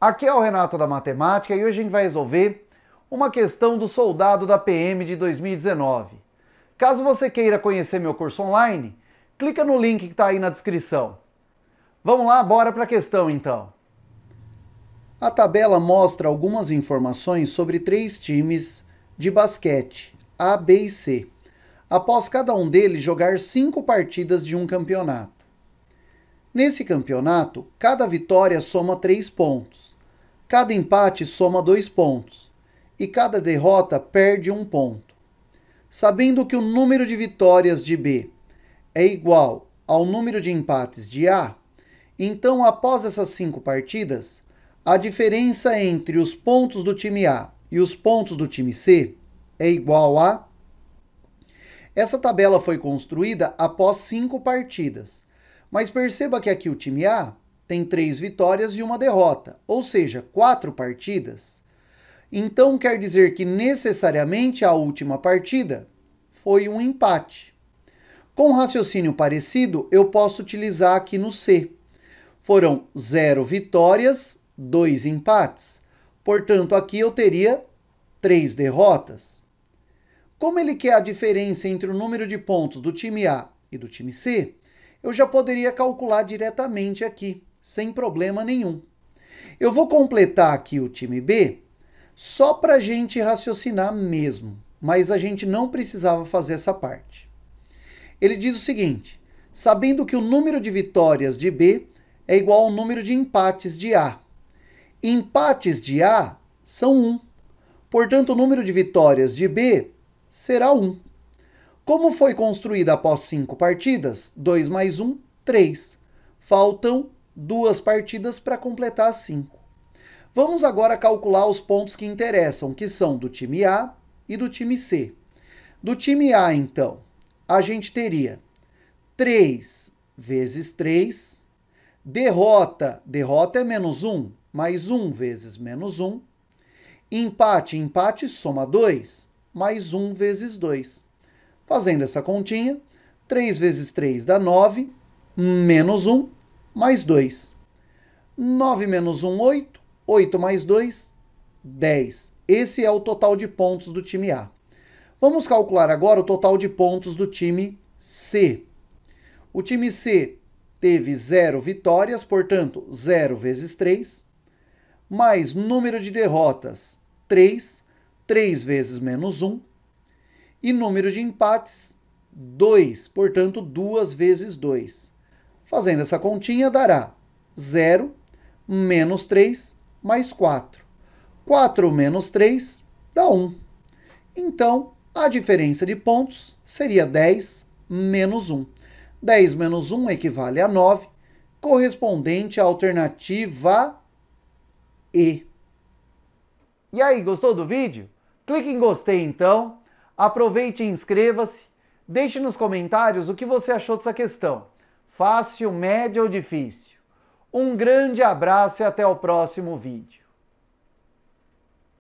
Aqui é o Renato da Matemática e hoje a gente vai resolver uma questão do soldado da PM de 2019. Caso você queira conhecer meu curso online, clica no link que está aí na descrição. Vamos lá, bora para a questão então. A tabela mostra algumas informações sobre três times de basquete, A, B e C, após cada um deles jogar cinco partidas de um campeonato. Nesse campeonato, cada vitória soma três pontos. Cada empate soma dois pontos e cada derrota perde um ponto. Sabendo que o número de vitórias de B é igual ao número de empates de A, então após essas cinco partidas, a diferença entre os pontos do time A e os pontos do time C é igual a. Essa tabela foi construída após cinco partidas, mas perceba que aqui o time A tem três vitórias e uma derrota, ou seja, quatro partidas. Então quer dizer que necessariamente a última partida foi um empate. Com um raciocínio parecido, eu posso utilizar aqui no C. Foram zero vitórias, dois empates. Portanto, aqui eu teria três derrotas. Como ele quer a diferença entre o número de pontos do time A e do time C, eu já poderia calcular diretamente aqui sem problema nenhum. Eu vou completar aqui o time B só para a gente raciocinar mesmo, mas a gente não precisava fazer essa parte. Ele diz o seguinte: sabendo que o número de vitórias de B é igual ao número de empates de A. Empates de A são 1. Portanto, o número de vitórias de B será 1. Como foi construída após 5 partidas? 2 mais 1, 3. Faltam duas partidas para completar cinco. Vamos agora calcular os pontos que interessam, que são do time A e do time C. Do time A, então, a gente teria 3 vezes 3, derrota, derrota é menos 1, mais 1 vezes menos 1, empate, empate soma 2, mais 1 vezes 2. Fazendo essa continha, 3 vezes 3 dá 9, menos 1, mais 2. 9 menos 1, 8. 8 mais 2, 10. Esse é o total de pontos do time A. Vamos calcular agora o total de pontos do time C. O time C teve 0 vitórias, portanto, 0 vezes 3, mais número de derrotas, 3, 3 vezes menos 1, e número de empates, 2, portanto, 2 vezes 2. Fazendo essa continha, dará 0 menos 3 mais 4. 4 menos 3 dá 1. Então, a diferença de pontos seria 10 menos 1. 10 menos 1 equivale a 9, correspondente à alternativa E. E aí, gostou do vídeo? Clique em gostei então, aproveite e inscreva-se, deixe nos comentários o que você achou dessa questão. Fácil, médio ou difícil? Um grande abraço e até o próximo vídeo.